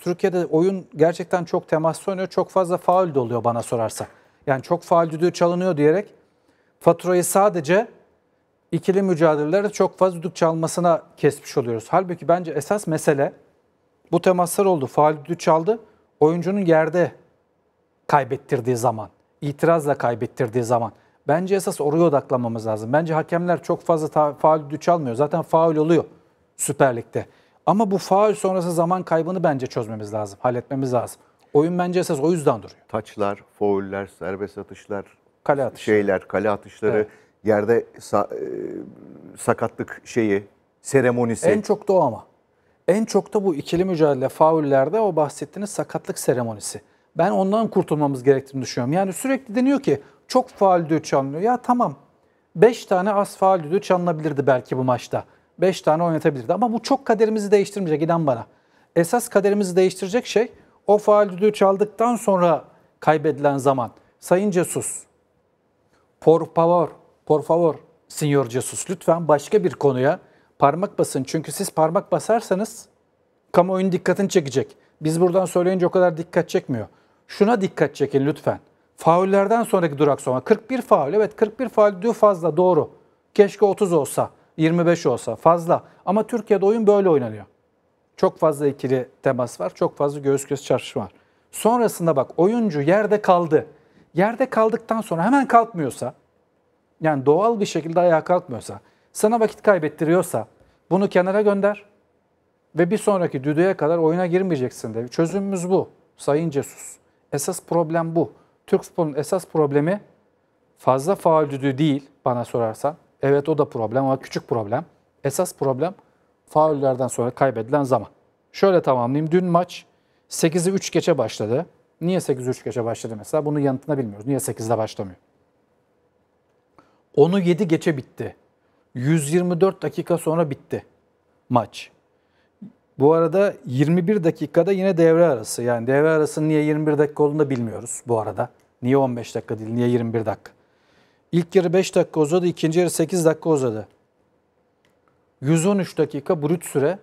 Türkiye'de oyun gerçekten çok temaslı oynuyor. Çok fazla faul de oluyor bana sorarsa. Yani çok faul düdüğü çalınıyor diyerek faturayı sadece ikili mücadelelerde çok fazla düdük çalmasına kesmiş oluyoruz. Halbuki bence esas mesele bu temaslar oldu. Faul düdüğü çaldı. Oyuncunun yerde kaybettirdiği zaman, itirazla kaybettirdiği zaman. Bence esas oraya odaklanmamız lazım. Bence hakemler çok fazla faul düdüğü çalmıyor. Zaten faul oluyor Süper Lig'de. Ama bu faul sonrası zaman kaybını bence çözmemiz lazım, halletmemiz lazım. Oyun bence esas o yüzden duruyor. Taçlar, fauller, serbest atışlar, kale atışları. şeyler, kale atışları, evet. yerde sa- e, sakatlık şeyi, seremonisi. En çok da o ama. En çok da bu ikili mücadele faullerde o bahsettiğiniz sakatlık seremonisi. Ben ondan kurtulmamız gerektiğini düşünüyorum. Yani sürekli deniyor ki çok faul düdüğü çalınıyor. Ya tamam 5 tane az faul düdüğü çalınabilirdi belki bu maçta. 5 tane oynatabilirdi. Ama bu çok kaderimizi değiştirmeyecek inan bana. Esas kaderimizi değiştirecek şey o faal düdüğü çaldıktan sonra kaybedilen zaman. Sayın Jesus, por favor, por favor, Sinyor Jesus lütfen başka bir konuya parmak basın. Çünkü siz parmak basarsanız kamuoyunun dikkatini çekecek. Biz buradan söyleyince o kadar dikkat çekmiyor. Şuna dikkat çekin lütfen. Faullerden sonraki durak sonra 41 faul. Evet 41 faul diyor fazla doğru. Keşke 30 olsa. 25 olsa fazla. Ama Türkiye'de oyun böyle oynanıyor. Çok fazla ikili temas var. Çok fazla göğüs göz çarşıma var. Sonrasında bak oyuncu yerde kaldı. Yerde kaldıktan sonra hemen kalkmıyorsa yani doğal bir şekilde ayağa kalkmıyorsa sana vakit kaybettiriyorsa bunu kenara gönder ve bir sonraki düdüğe kadar oyuna girmeyeceksin de. Çözümümüz bu Sayın Cesus. Esas problem bu. Türk futbolunun esas problemi fazla faal düdüğü değil bana sorarsan. Evet o da problem ama küçük problem. Esas problem faullerden sonra kaybedilen zaman. Şöyle tamamlayayım. Dün maç 8'i 3 geçe başladı. Niye 8'i 3 geçe başladı mesela? bunu yanıtına bilmiyoruz. Niye 8'de başlamıyor? Onu 7 geçe bitti. 124 dakika sonra bitti maç. Bu arada 21 dakikada yine devre arası. Yani devre arası niye 21 dakika olduğunu da bilmiyoruz bu arada. Niye 15 dakika değil, niye 21 dakika. İlk yarı 5 dakika uzadı, ikinci yarı 8 dakika uzadı. 113 dakika brüt süre.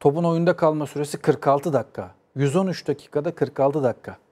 Topun oyunda kalma süresi 46 dakika. 113 dakikada 46 dakika.